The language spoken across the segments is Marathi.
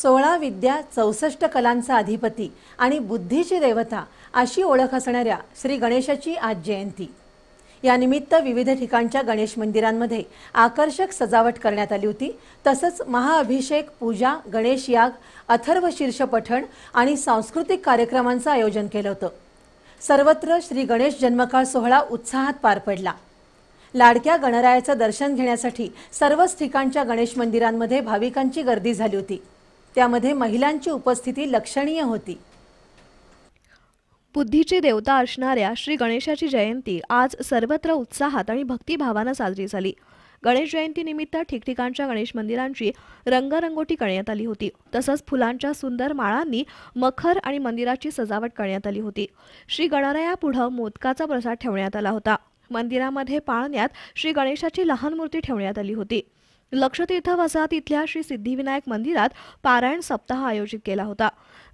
सोळा विद्या चौसष्ट कलांचा अधिपती आणि बुद्धीची देवता अशी ओळख असणाऱ्या श्री गणेशाची आज जयंती यानिमित्त विविध ठिकाणच्या गणेश मंदिरांमध्ये आकर्षक सजावट करण्यात आली होती तसंच महाअभिषेक पूजा गणेश याग अथर्व शीर्ष पठण आणि सांस्कृतिक कार्यक्रमांचं आयोजन केलं होतं सर्वत्र श्री गणेश जन्मकाळ सोहळा उत्साहात पार पडला लाडक्या गणरायाचं दर्शन घेण्यासाठी सर्वच ठिकाणच्या गणेश मंदिरांमध्ये भाविकांची गर्दी झाली होती त्यामध्ये महिलांची उपस्थिती लक्षणीय होती बुद्धीची देवता असणाऱ्या श्री गणेशाची जयंती आज सर्वत्र उत्साहात आणि भक्तिभावानं साजरी झाली गणेश जयंतीनिमित्त ठिकठिकाणच्या गणेश मंदिरांची रंगरंगोटी करण्यात आली होती तसंच फुलांच्या सुंदर माळांनी मखर आणि मंदिराची सजावट करण्यात आली होती श्री गणरायापुढं मोदकाचा प्रसाद ठेवण्यात आला होता मंदिरामध्ये पाळण्यात श्री गणेशाची लहान मूर्ती ठेवण्यात आली होती लक्षतीर्थ वसाहत इथल्या श्री सिद्धिविनायक मंदिरात पारायण सप्ताह आयोजित केला होता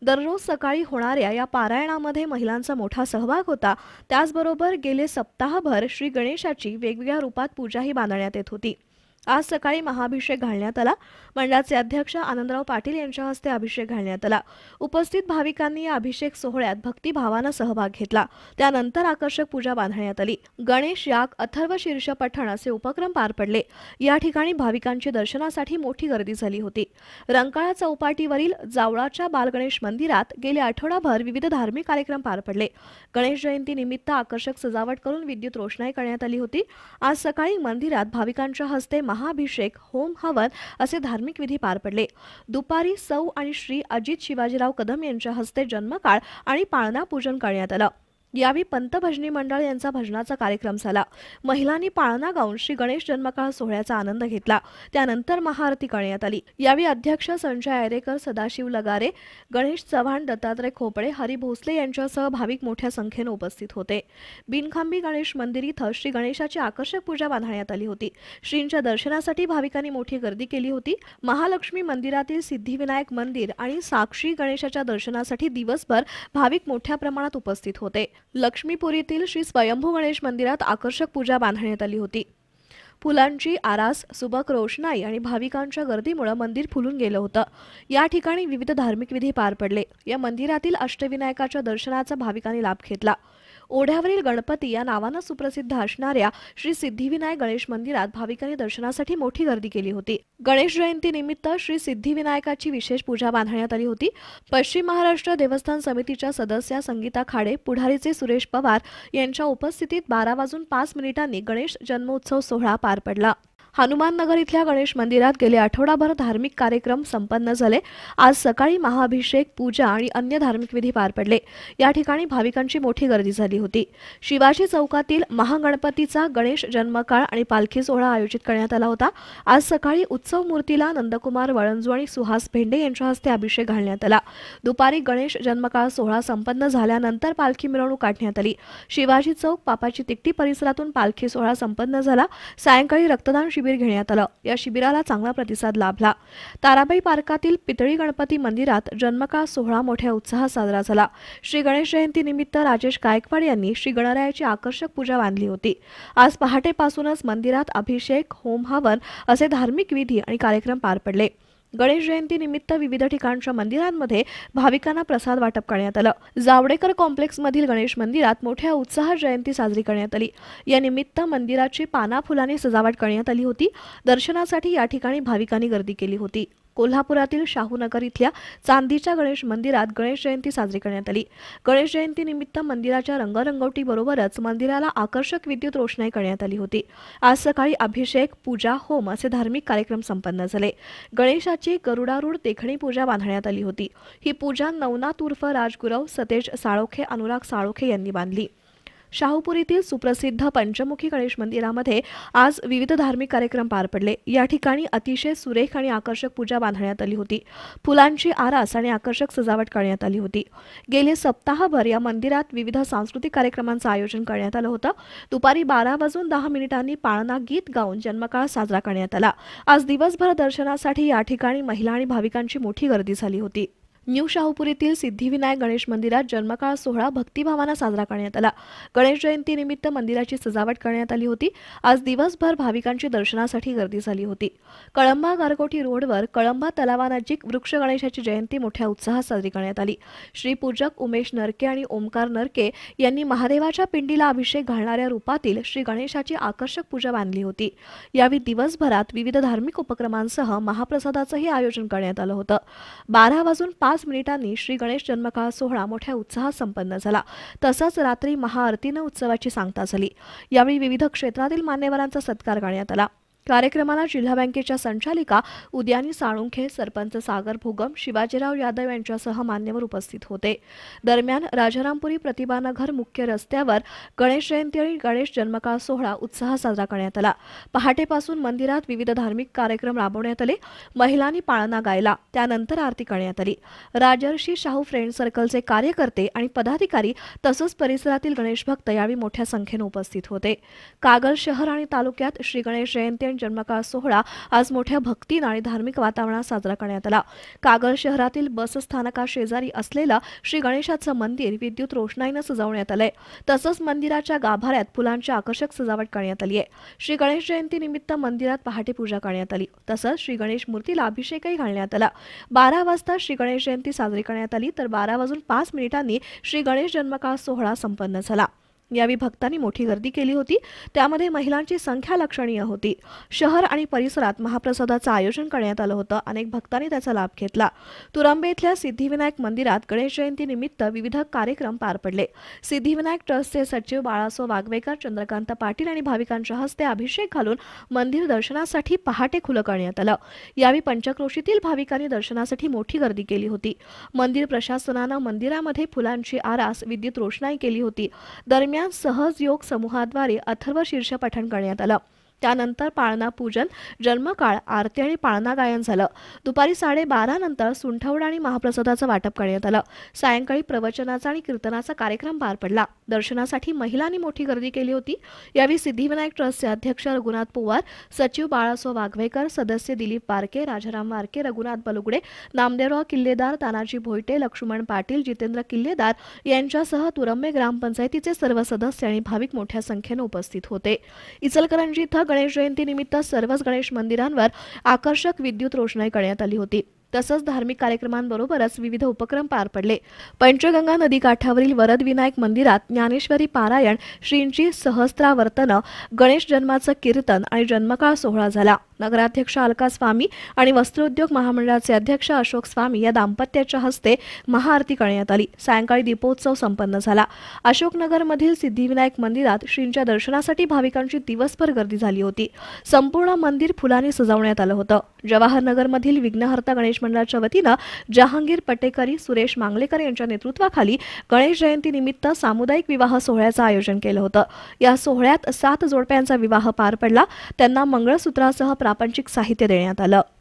दररोज सकाळी होणाऱ्या या पारायणामध्ये महिलांचा मोठा सहभाग होता त्याचबरोबर गेले सप्ताहभर श्री गणेशाची वेगवेगळ्या रूपात पूजाही बांधण्यात येत होती आज सकाळी महाभिषेक घालण्यात आला मंडळाचे अध्यक्ष आनंदराव पाटील यांच्या हस्ते अभिषेक घालण्यात आला उपस्थित भाविकांनी या अभिषेक सोहळ्यात भक्तिभावानं सहभाग घेतला त्यानंतर आकर्षक पूजा बांधण्यात आली गणेश याक अथर्व शीर्ष पठण असे उपक्रम पार पडले या ठिकाणी भाविकांची दर्शनासाठी मोठी गर्दी झाली होती रंकाळा चौपाटीवरील जावळाच्या बालगणेश मंदिरात गेले आठवडाभर विविध धार्मिक कार्यक्रम पार पडले गणेश जयंती निमित्त आकर्षक सजावट करून विद्युत रोषणाई करण्यात आली होती आज सकाळी मंदिरात भाविकांच्या हस्ते महाभिषेक होम हवन असे धार्मिक विधी पार पडले दुपारी सौ आणि श्री अजित शिवाजीराव कदम यांच्या हस्ते जन्मकाळ आणि पाळणा पूजन करण्यात आलं यावेळी पंतभजनी मंडळ यांचा भजनाचा कार्यक्रम झाला महिलांनी पाळणा गाऊन श्री गणेश जन्मकाळ सोहळ्याचा आनंद घेतला त्यानंतर महाआरती करण्यात आली यावेळी अध्यक्ष संजय आयरेकर सदाशिव लगारे गणेश चव्हाण दत्तात्रय खोपळे हरी भोसले यांच्यासह भाविक मोठ्या संख्येने उपस्थित होते बिनखांबी गणेश मंदिर इथं श्री गणेशाची आकर्षक पूजा बांधण्यात आली होती श्रींच्या दर्शनासाठी भाविकांनी मोठी गर्दी केली होती महालक्ष्मी मंदिरातील सिद्धिविनायक मंदिर आणि साक्षी गणेशाच्या दर्शनासाठी दिवसभर भाविक मोठ्या प्रमाणात उपस्थित होते लक्ष्मीपुरीतील श्री स्वयंभू गणेश मंदिरात आकर्षक पूजा बांधण्यात आली होती फुलांची आरास सुबक रोषणाई आणि भाविकांच्या गर्दीमुळे मंदिर फुलून गेलं होतं या ठिकाणी विविध धार्मिक विधी पार पडले या मंदिरातील अष्टविनायकाच्या दर्शनाचा भाविकांनी लाभ घेतला ओढ्यावरील गणपती या नावानं सुप्रसिद्ध असणाऱ्या श्री सिद्धिविनायक गणेश मंदिरात भाविकांनी दर्शनासाठी मोठी गर्दी केली होती गणेश जयंती निमित्त श्री सिद्धिविनायकाची विशेष पूजा बांधण्यात आली होती पश्चिम महाराष्ट्र देवस्थान समितीच्या सदस्या संगीता खाडे पुढारीचे सुरेश पवार यांच्या उपस्थितीत बारा वाजून पाच मिनिटांनी गणेश जन्मोत्सव सोहळा पार पडला हनुमाननगर इथल्या गणेश मंदिरात गेले आठवडाभर धार्मिक कार्यक्रम संपन्न झाले आज सकाळी महाअभिषेक पूजा आणि अन्य धार्मिक विधी पार पडले या ठिकाणी भाविकांची मोठी गर्दी झाली होती शिवाजी चौकातील महागणपतीचा गणेश जन्मकाळ आणि पालखी सोहळा आयोजित करण्यात आला होता आज सकाळी उत्सव मूर्तीला नंदकुमार वळंजू आणि सुहास भेंडे यांच्या हस्ते अभिषेक घालण्यात आला दुपारी गणेश जन्मकाळ सोहळा संपन्न झाल्यानंतर पालखी मिरवणूक काढण्यात आली शिवाजी चौक पापाची तिकटी परिसरातून पालखी सोहळा संपन्न झाला सायंकाळी रक्तदान शिबिर घेण्यात आलं या शिबिराला चांगला प्रतिसाद लाभला ताराबाई पार्कातील पितळी गणपती मंदिरात जन्मकाळ सोहळा मोठ्या उत्साहात साजरा झाला श्री गणेश जयंतीनिमित्त राजेश गायकवाड यांनी श्री गणरायाची आकर्षक पूजा बांधली होती आज पहाटेपासूनच मंदिरात अभिषेक होम हवन असे धार्मिक विधी आणि कार्यक्रम पार पडले गणेश जयंतीनिमित्त विविध ठिकाणच्या मंदिरांमध्ये भाविकांना प्रसाद वाटप करण्यात आलं जावडेकर कॉम्प्लेक्समधील गणेश मंदिरात मोठ्या उत्साह जयंती साजरी करण्यात आली या निमित्त मंदिराची पाना फुलाने सजावट करण्यात आली होती दर्शनासाठी या ठिकाणी भाविकांनी गर्दी केली होती कोल्हापुरातील शाहूनगर इथल्या चांदीच्या गणेश मंदिरात गणेश जयंती साजरी करण्यात आली गणेश जयंतीनिमित्त मंदिराच्या बरोबरच मंदिराला आकर्षक विद्युत रोषणाई करण्यात आली होती आज सकाळी अभिषेक पूजा होम असे धार्मिक कार्यक्रम संपन्न झाले गणेशाची गरुडारूढ देखणी पूजा बांधण्यात आली होती ही पूजा नवनाथ उर्फ राजगुरव सतेज साळोखे अनुराग साळोखे यांनी बांधली शाहूपुरीतील सुप्रसिद्ध पंचमुखी गणेश मंदिरामध्ये आज विविध धार्मिक कार्यक्रम पार पडले या ठिकाणी अतिशय सुरेख आणि आकर्षक पूजा बांधण्यात आली होती फुलांची आरास आणि आकर्षक सजावट करण्यात आली होती गेले सप्ताहभर या मंदिरात विविध सांस्कृतिक कार्यक्रमांचं आयोजन करण्यात आलं होतं दुपारी बारा वाजून दहा मिनिटांनी पाळणा गीत गाऊन जन्मकाळ साजरा करण्यात आला आज दिवसभर दर्शनासाठी या ठिकाणी महिला आणि भाविकांची मोठी गर्दी झाली होती न्यू शाहूपुरीतील सिद्धिविनायक गणेश मंदिरात जन्मकाळ सोहळा भक्तिभावानं साजरा करण्यात आला गणेश जयंतीनिमित्त मंदिराची सजावट करण्यात आली होती आज दिवसभर भाविकांची दर्शनासाठी गर्दी झाली होती कळंबा गारगोटी रोडवर कळंबा तलावानजीक वृक्ष गणेशाची जयंती मोठ्या उत्साहात साजरी करण्यात आली श्री पूजक उमेश नरके आणि ओमकार नरके यांनी महादेवाच्या पिंडीला अभिषेक घालणाऱ्या रूपातील श्री गणेशाची आकर्षक पूजा बांधली होती यावेळी दिवसभरात विविध धार्मिक उपक्रमांसह महाप्रसादाचंही आयोजन करण्यात आलं होतं बारा वाजून पाच पाच मिनिटांनी श्री गणेश जन्मकाळ सोहळा मोठ्या उत्साहात संपन्न झाला तसंच रात्री महाआरतीनं उत्सवाची सांगता झाली यावेळी विविध क्षेत्रातील मान्यवरांचा सत्कार करण्यात आला कार्यक्रमाला जिल्हा बँकेच्या संचालिका उद्यानी साळुंखे सरपंच सागर भुगम शिवाजीराव यादव यांच्यासह मान्यवर उपस्थित होते दरम्यान राजारामपुरी प्रतिभानगर मुख्य रस्त्यावर गणेश जयंती आणि गणेश जन्मकाळ सोहळा उत्साह साजरा करण्यात आला पहाटेपासून मंदिरात विविध धार्मिक कार्यक्रम राबवण्यात आले महिलांनी पाळणा गायला त्यानंतर आरती करण्यात आली राजर्षी शाहू फ्रेंड सर्कलचे कार्यकर्ते आणि पदाधिकारी तसंच परिसरातील गणेश भक्त यावेळी मोठ्या संख्येने उपस्थित होते कागल शहर आणि तालुक्यात श्री गणेश जयंती जन्मकाळ सोहळा आज मोठ्या भक्तीनं आणि धार्मिक वातावरणात साजरा करण्यात आला कागल शहरातील बस स्थानका शेजारी असलेलं श्री गणेशाचं मंदिर विद्युत रोषणाईनं सजवण्यात आलंय तसंच मंदिराच्या गाभाऱ्यात फुलांची आकर्षक सजावट करण्यात आली आहे श्री गणेश जयंतीनिमित्त मंदिरात पहाटे पूजा करण्यात आली तसंच श्री गणेश मूर्तीला अभिषेकही घालण्यात आला बारा वाजता श्री गणेश जयंती साजरी करण्यात आली तर बारा वाजून पाच मिनिटांनी श्री गणेश जन्मकाळ सोहळा संपन्न झाला यावेळी भक्तांनी मोठी गर्दी केली होती त्यामध्ये महिलांची संख्या लक्षणीय होती शहर आणि परिसरात महाप्रसादाचं आयोजन करण्यात आलं होतं अनेक भक्तांनी त्याचा लाभ घेतला तुरंबे इथल्या सिद्धिविनायक मंदिरात गणेश जयंतीनिमित्त विविध कार्यक्रम पार पडले सिद्धिविनायक ट्रस्टचे सचिव बाळासो वागवेकर चंद्रकांत पाटील आणि भाविकांच्या हस्ते अभिषेक घालून मंदिर दर्शनासाठी पहाटे खुलं करण्यात आलं यावेळी पंचक्रोशीतील भाविकांनी दर्शनासाठी मोठी गर्दी केली होती मंदिर प्रशासनानं मंदिरामध्ये फुलांची आरास विद्युत रोषणाई केली होती दरम्यान सहज योग समूहाद्वारे अथर्व शीर्ष पठण करण्यात आलं त्यानंतर पाळणा पूजन जन्मकाळ आरती आणि पाळणा गायन झालं दुपारी साडेबारा नंतर सुंठवडा आणि महाप्रसादाचं वाटप करण्यात आलं सायंकाळी प्रवचनाचा आणि कीर्तनाचा कार्यक्रम पार पडला दर्शनासाठी महिलांनी मोठी गर्दी केली होती यावेळी सिद्धिविनायक ट्रस्टचे अध्यक्ष रघुनाथ पोवार सचिव बाळासो वाघवेकर सदस्य दिलीप पारके राजाराम वारके रघुनाथ बलुगडे नामदेवराव किल्लेदार तानाजी भोयटे लक्ष्मण पाटील जितेंद्र किल्लेदार यांच्यासह तुरंबे ग्रामपंचायतीचे सर्व सदस्य आणि भाविक मोठ्या संख्येनं उपस्थित होते इचलकरंजी इथं गणेश जयंतीनिमित्त सर्वच गणेश मंदिरांवर आकर्षक विद्युत रोषणाई करण्यात आली होती तसंच धार्मिक कार्यक्रमांबरोबरच विविध उपक्रम पार पडले पंचगंगा नदी काठावरील वरद विनायक मंदिरात ज्ञानेश्वरी पारायण श्रींची सहस्त्रावर्तनं गणेश जन्माचं कीर्तन आणि जन्मकाळ सोहळा झाला नगराध्यक्ष अलका स्वामी आणि वस्त्रोद्योग महामंडळाचे अध्यक्ष अशोक स्वामी या दाम्पत्याच्या हस्ते महाआरती करण्यात आली सायंकाळी दीपोत्सव संपन्न झाला अशोकनगरमधील सिद्धिविनायक मंदिरात श्रींच्या दर्शनासाठी भाविकांची दिवसभर गर्दी झाली होती संपूर्ण मंदिर फुलांनी सजवण्यात आलं होतं जवाहरनगरमधील विघ्नहर्ता गणेश मंडळाच्या वतीनं जहांगीर पटेकरी सुरेश मांगलेकर यांच्या नेतृत्वाखाली गणेश जयंतीनिमित्त सामुदायिक विवाह सोहळ्याचं आयोजन केलं होतं या सोहळ्यात सात जोडप्यांचा विवाह पार पडला त्यांना मंगळसूत्रासह प्रापंचिक साहित्य देण्यात आलं